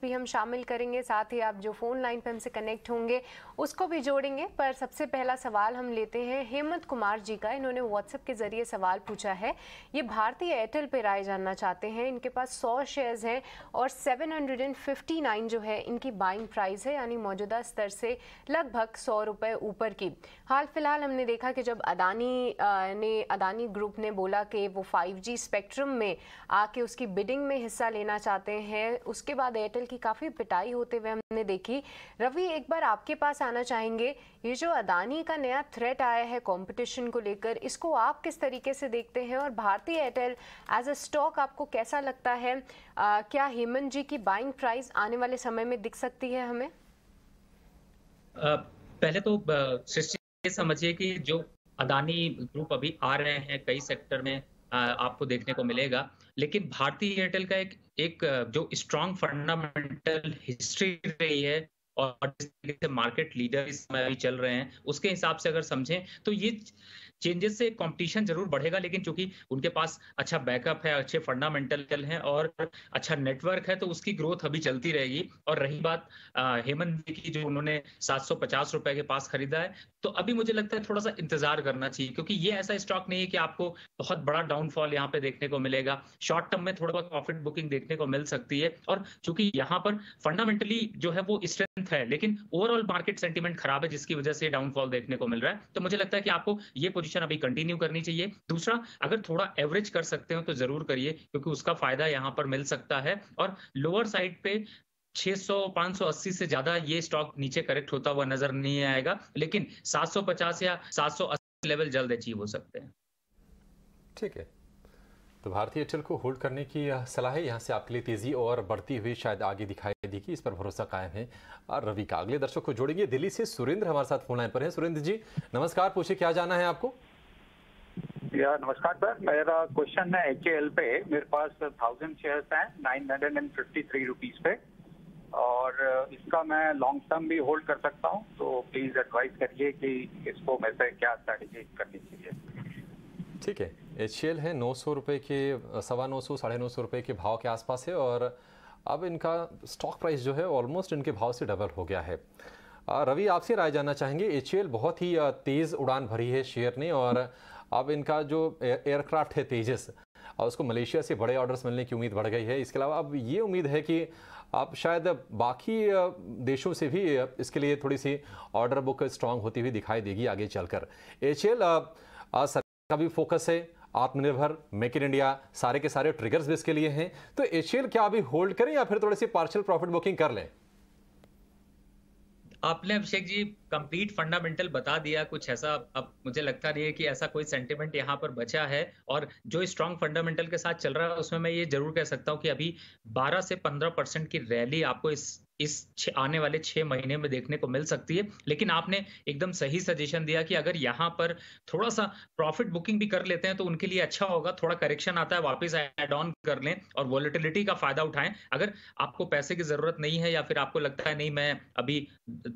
भी हम शामिल करेंगे साथ ही आप जो फ़ोन लाइन पर हमसे कनेक्ट होंगे उसको भी जोड़ेंगे पर सबसे पहला सवाल हम लेते हैं हेमंत कुमार जी का इन्होंने व्हाट्सएप के ज़रिए सवाल पूछा है ये भारतीय एयरटेल पर राय जानना चाहते हैं इनके पास 100 शेयर्स हैं और 759 जो है इनकी बाइंग प्राइस है यानी मौजूदा स्तर से लगभग सौ रुपये ऊपर की हाल फिलहाल हमने देखा कि जब अदानी ने अदानी ग्रुप ने बोला कि वो फाइव स्पेक्ट्रम में आके उसकी बिडिंग में हिस्सा लेना चाहते हैं उसके बाद एयरटेल पटेल की काफ़ी पिटाई होते हुए हमने देखी रवि एक बार आपके पास आना चाहेंगे ये जो अदानी का नया थ्रेट आया है कंपटीशन को लेकर इसको आप किस तरीके से देखते हैं और भारतीय एयरटेल एज अ स्टॉक आपको कैसा लगता है आ, क्या हेमंत जी की बाइंग प्राइस आने वाले समय में दिख सकती है हमें आ, पहले तो समझिए कि जो अदानी ग्रुप अभी आ रहे हैं कई सेक्टर में आपको देखने को मिलेगा लेकिन भारतीय एयरटेल का एक एक जो स्ट्रांग फंडामेंटल हिस्ट्री रही है और जिस तरीके से मार्केट लीडर इस समय भी चल रहे हैं उसके हिसाब से अगर समझें तो ये चेंजेस से कंपटीशन जरूर बढ़ेगा लेकिन चूंकि उनके पास अच्छा बैकअप है अच्छे फंडामेंटल हैं और अच्छा नेटवर्क है तो उसकी ग्रोथ अभी चलती रहेगी और रही बात हेमंत की जो उन्होंने सात रुपए के पास खरीदा है तो अभी मुझे लगता है थोड़ा सा इंतजार करना चाहिए क्योंकि ये ऐसा स्टॉक नहीं है कि आपको बहुत बड़ा डाउनफॉल यहाँ पे देखने को मिलेगा शॉर्ट टर्म में थोड़ा बहुत प्रॉफिट बुकिंग देखने को मिल सकती है और चूंकि यहाँ पर फंडामेंटली जो है वो स्ट्रेंथ है लेकिन ओवरऑल मार्केट सेंटिमेंट खराब है जिसकी वजह से डाउनफॉल देखने को मिल रहा है तो मुझे लगता है कि आपको ये पोजिशन पोजिशन अभी कंटिन्यू करनी चाहिए दूसरा अगर थोड़ा एवरेज कर सकते हो तो जरूर करिए क्योंकि उसका फायदा यहाँ पर मिल सकता है और लोअर साइड पे 600 580 से ज्यादा ये स्टॉक नीचे करेक्ट होता हुआ नजर नहीं आएगा लेकिन 750 या 780 लेवल जल्द अचीव हो सकते हैं ठीक है तो भारतीय एयरटेल को होल्ड करने की सलाह है यहाँ से आपके लिए तेजी और बढ़ती हुई शायद आगे दिखाई देगी इस पर भरोसा कायम है और रवि का अगले दर्शक को जोड़ेंगे दिल्ली से सुरेंद्र हमारे साथ फोन लाइन पर है सुरेंद्र जी नमस्कार पूछे क्या जाना है आपको या नमस्कार सर मेरा क्वेश्चन है एच एल पे मेरे पास थाउजेंड शेयर है nine hundred and fifty three rupees पे और इसका मैं लॉन्ग टर्म भी होल्ड कर सकता हूँ तो प्लीज एडवाइस करिए कि इसको मैं क्या स्ट्रेटेजी करनी चाहिए ठीक है एच है नौ सौ रुपये के सवा नौ सौ साढ़े नौ सौ रुपये के भाव के आसपास है और अब इनका स्टॉक प्राइस जो है ऑलमोस्ट इनके भाव से डबल हो गया है रवि आपसे राय जानना चाहेंगे एच बहुत ही तेज़ उड़ान भरी है शेयर ने और अब इनका जो एयरक्राफ्ट है तेजस और उसको मलेशिया से बड़े ऑर्डर्स मिलने की उम्मीद बढ़ गई है इसके अलावा अब ये उम्मीद है कि आप शायद बाकी देशों से भी इसके लिए थोड़ी सी ऑर्डर बुक स्ट्रांग होती हुई दिखाई देगी आगे चलकर एच एल का भी फोकस है आत्मनिर्भर मेक इन इंडिया सारे के सारे ट्रिगर्स भी इसके लिए हैं तो एशियल क्या अभी होल्ड करें या फिर थोड़ी सी पार्शियल प्रॉफिट बुकिंग कर लें आपने अभिषेक जी कंप्लीट फंडामेंटल बता दिया कुछ ऐसा अब मुझे लगता नहीं है कि ऐसा कोई सेंटिमेंट यहाँ पर बचा है और जो स्ट्रांग फंडामेंटल के साथ चल रहा है उसमें मैं ये जरूर कह सकता हूँ कि अभी 12 से 15 परसेंट की रैली आपको इस इस आने वाले छह महीने में देखने को मिल सकती है लेकिन आपने एकदम सही सजेशन दिया कि अगर यहाँ पर थोड़ा सा प्रॉफिट बुकिंग भी कर लेते हैं तो उनके लिए अच्छा होगा थोड़ा करेक्शन आता है वापस एड ऑन कर लें और वॉलिटिलिटी का फायदा उठाएं अगर आपको पैसे की जरूरत नहीं है या फिर आपको लगता है नहीं मैं अभी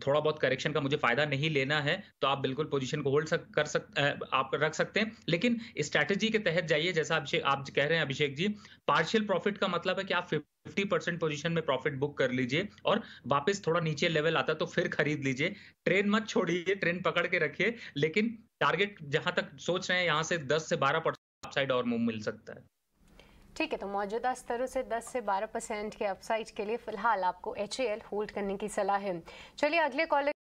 थोड़ा बहुत करेक्शन का मुझे फायदा नहीं लेना है तो आप बिल्कुल पोजिशन को होल्ड सक, कर सक आप रख सकते हैं लेकिन स्ट्रैटेजी के तहत जाइए जैसा आप कह रहे हैं अभिषेक जी पार्शियल प्रॉफिट का मतलब है कि आप फिफ्टी परसेंट पोजिशन में प्रॉफिट बुक कर लीजिए और वापस थोड़ा नीचे लेवल आता तो फिर खरीद लीजिए ट्रेन मत छोड़िए ट्रेन पकड़ के रखिए लेकिन टारगेट जहां तक सोच रहे हैं यहाँ से दस से बारह परसेंट अपसाइड और मूव मिल सकता है ठीक है तो मौजूदा स्तरों से 10 से 12 परसेंट के अपसाइड के लिए फिलहाल आपको एच होल्ड करने की सलाह है चलिए अगले कॉलर